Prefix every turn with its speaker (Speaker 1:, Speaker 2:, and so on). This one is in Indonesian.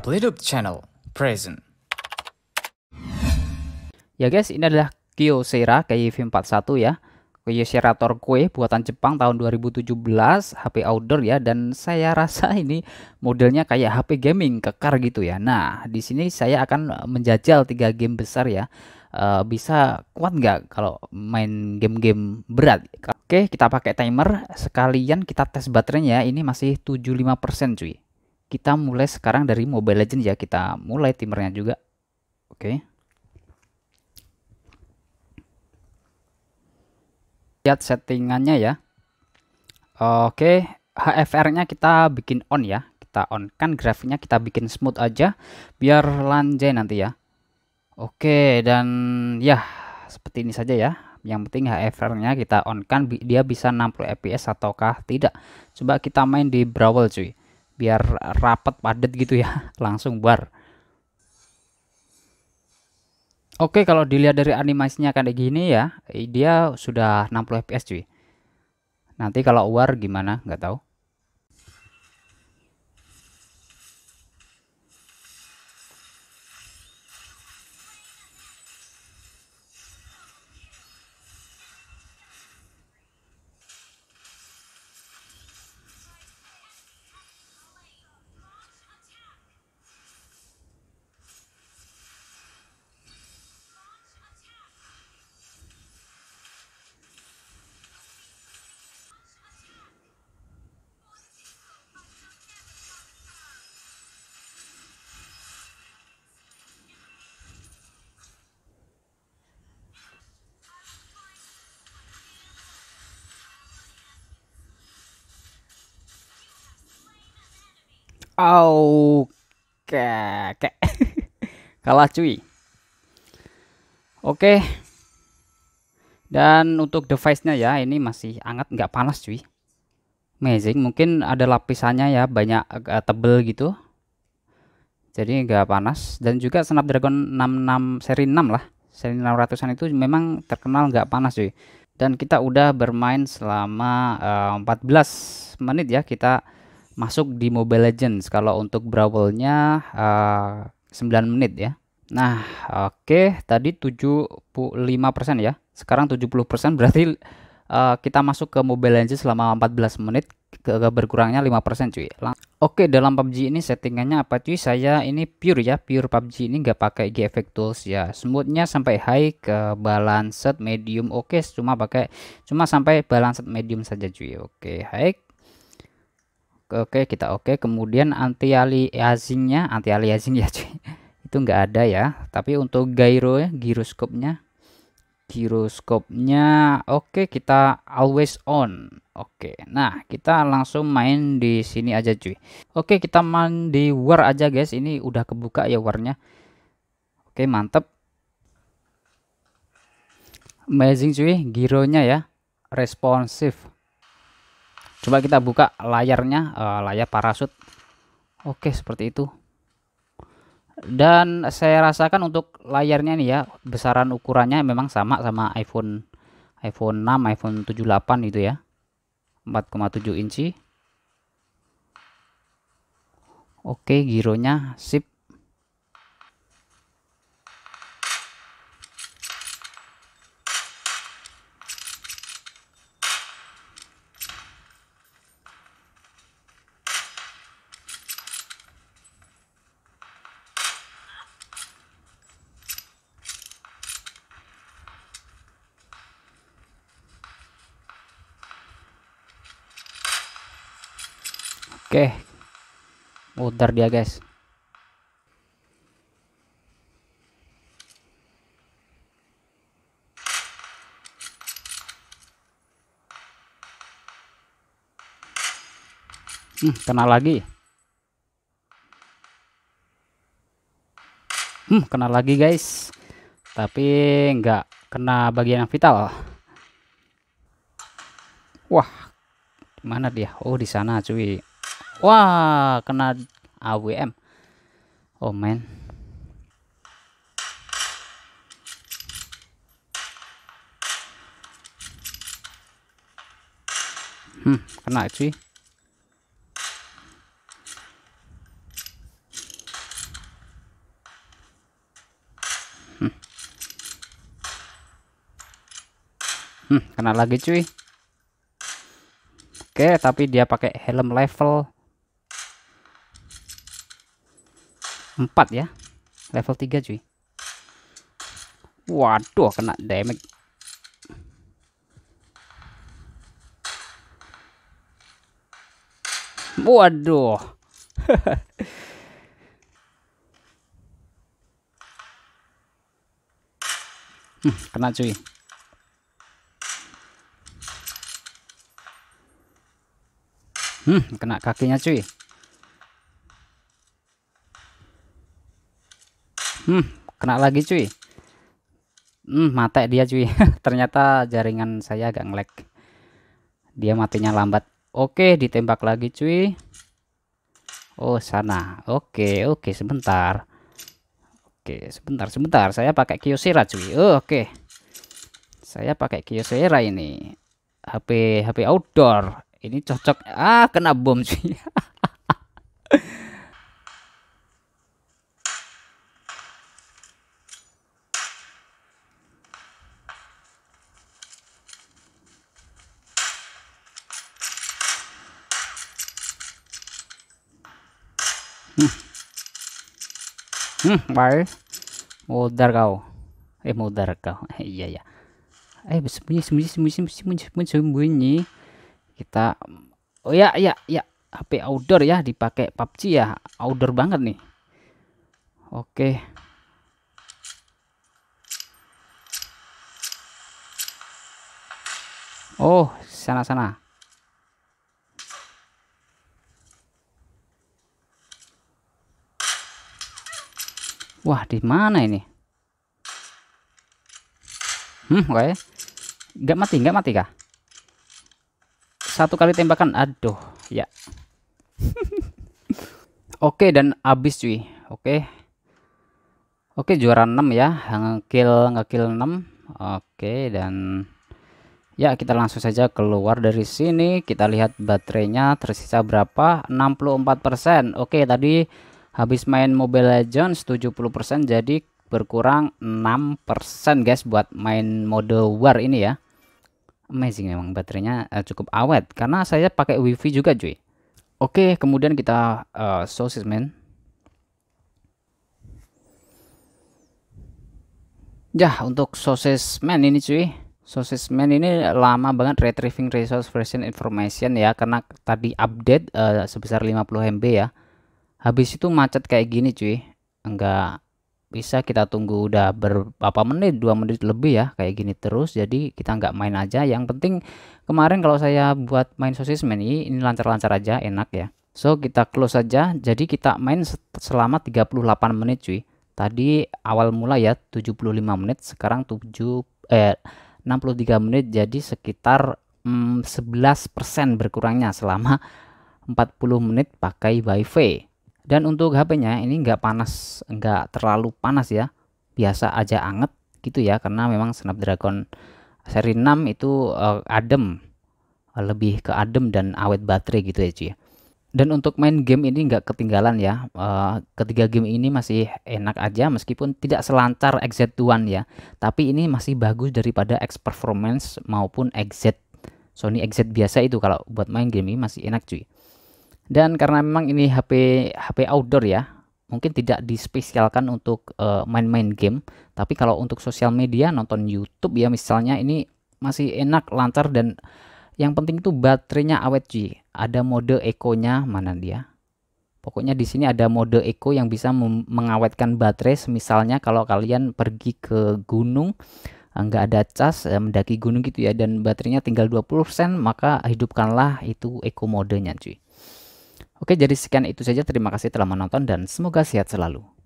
Speaker 1: Blitup Channel Present. Ya guys, ini adalah Kyocera KYV41 ya. Kyocera Torque buatan Jepang tahun 2017, HP outdoor ya dan saya rasa ini modelnya kayak HP gaming kekar gitu ya. Nah, di sini saya akan menjajal tiga game besar ya. E, bisa kuat nggak kalau main game-game berat? Oke, kita pakai timer. Sekalian kita tes baterainya ya. Ini masih 75% cuy kita mulai sekarang dari Mobile Legends ya kita mulai timernya juga oke okay. lihat settingannya ya oke okay. HFR nya kita bikin on ya kita on kan grafiknya kita bikin smooth aja biar lanjai nanti ya oke okay, dan ya seperti ini saja ya yang penting HFR nya kita on kan dia bisa 60 fps ataukah tidak coba kita main di brawl cuy biar rapat padat gitu ya langsung bar Oke kalau dilihat dari animasinya kayak gini ya dia sudah 60 fps cuy nanti kalau war gimana nggak tahu Oke, okay. kalah cuy. Oke. Dan untuk device-nya ya, ini masih hangat nggak panas cuy. Amazing, mungkin ada lapisannya ya, banyak agak eh, tebel gitu. Jadi nggak panas dan juga Snapdragon 66 seri 6 lah. Seri 600-an itu memang terkenal nggak panas cuy. Dan kita udah bermain selama uh, eh, 14 menit ya kita masuk di Mobile Legends kalau untuk brawlnya uh, eh, 9 menit ya. Nah, oke, okay, tadi 75% ya. Sekarang 70% berarti uh, kita masuk ke Mobile Legends selama 14 menit ke, berkurangnya 5% cuy. Oke, okay, dalam PUBG ini settingannya apa cuy? Saya ini pure ya, pure PUBG ini nggak pakai GFX Tools ya. Smoothnya sampai high ke balanced medium oke, okay, cuma pakai cuma sampai balanced medium saja cuy. Oke, okay, high Oke, kita oke. Kemudian anti aliasingnya, anti aliasing ya cuy. Itu nggak ada ya. Tapi untuk gyro ya, giroskopnya giroskopnya oke kita always on oke nah kita langsung main di sini aja cuy oke kita main di war aja guys ini udah kebuka ya warnya oke mantep amazing cuy gironya ya responsif coba kita buka layarnya uh, layar parasut oke seperti itu dan saya rasakan untuk layarnya nih ya besaran ukurannya memang sama sama iPhone iPhone 6 iPhone 78 itu ya 4,7 inci oke gironya sip Oke. Muter dia, guys. Hmm, kena lagi. Hmm, kena lagi guys. Tapi nggak kena bagian yang vital. Wah, mana dia? Oh, di sana cuy. Wah, kena AWM. Oh man. Hmm, kena cuy. Hmm. hmm, kena lagi cuy. Oke, tapi dia pakai helm level 4 ya level 3 cuy waduh kena damage waduh hmm, kena cuy hmm kena kakinya cuy Hmm, kena lagi cuy. Hmm, mati dia cuy. Ternyata jaringan saya agak ngelag. Dia matinya lambat. Oke, ditembak lagi cuy. Oh, sana. Oke, oke, sebentar. Oke, sebentar, sebentar. Saya pakai Kyocera cuy. Oh, oke. Saya pakai Kyocera ini. HP HP outdoor. Ini cocok. Ah, kena bom cuy. Hmm. Hmm, bar. modar kau eh mudar kau eh, iya ya eh sembunyi sembunyi sembunyi sembunyi sembunyi sembunyi kita oh ya ya ya HP outdoor ya dipakai PUBG ya outdoor banget nih oke oh sana sana Wah, di mana ini? Hmm, oke. Enggak mati, enggak mati kah? Satu kali tembakan. Aduh, ya. oke, dan abis cuy. Oke. Oke, juara 6 ya. Ngekill, ngekill 6. Oke, dan ya kita langsung saja keluar dari sini. Kita lihat baterainya tersisa berapa? 64%. Oke, tadi habis main Mobile Legends 70% jadi berkurang 6% guys buat main mode war ini ya amazing memang baterainya eh, cukup awet karena saya pakai wifi juga cuy oke kemudian kita uh, sosis men ya untuk sosis man ini cuy sosis man ini lama banget retrieving resource version information ya karena tadi update uh, sebesar 50 MB ya habis itu macet kayak gini cuy enggak bisa kita tunggu udah berapa menit dua menit lebih ya kayak gini terus jadi kita enggak main aja yang penting kemarin kalau saya buat main sosis meni ini lancar-lancar aja enak ya so kita close aja jadi kita main selama 38 menit cuy tadi awal mula ya 75 menit sekarang 7 eh 63 menit jadi sekitar mm, 11% berkurangnya selama 40 menit pakai wifi dan untuk HP-nya ini nggak panas nggak terlalu panas ya biasa aja anget gitu ya karena memang Snapdragon seri 6 itu uh, adem lebih ke adem dan awet baterai gitu ya cuy dan untuk main game ini nggak ketinggalan ya uh, ketiga game ini masih enak aja meskipun tidak selancar XZ1 ya tapi ini masih bagus daripada X Performance maupun XZ Sony XZ biasa itu kalau buat main game ini masih enak cuy dan karena memang ini HP HP outdoor ya mungkin tidak dispesialkan untuk eh, main-main uh, game tapi kalau untuk sosial media nonton YouTube ya misalnya ini masih enak lancar dan yang penting itu baterainya awet cuy ada mode ekonya mana dia pokoknya di sini ada mode eco yang bisa mengawetkan baterai Misalnya kalau kalian pergi ke gunung eh, nggak ada cas eh, mendaki gunung gitu ya dan baterainya tinggal 20% maka hidupkanlah itu eco modenya cuy Oke, jadi sekian itu saja. Terima kasih telah menonton dan semoga sehat selalu.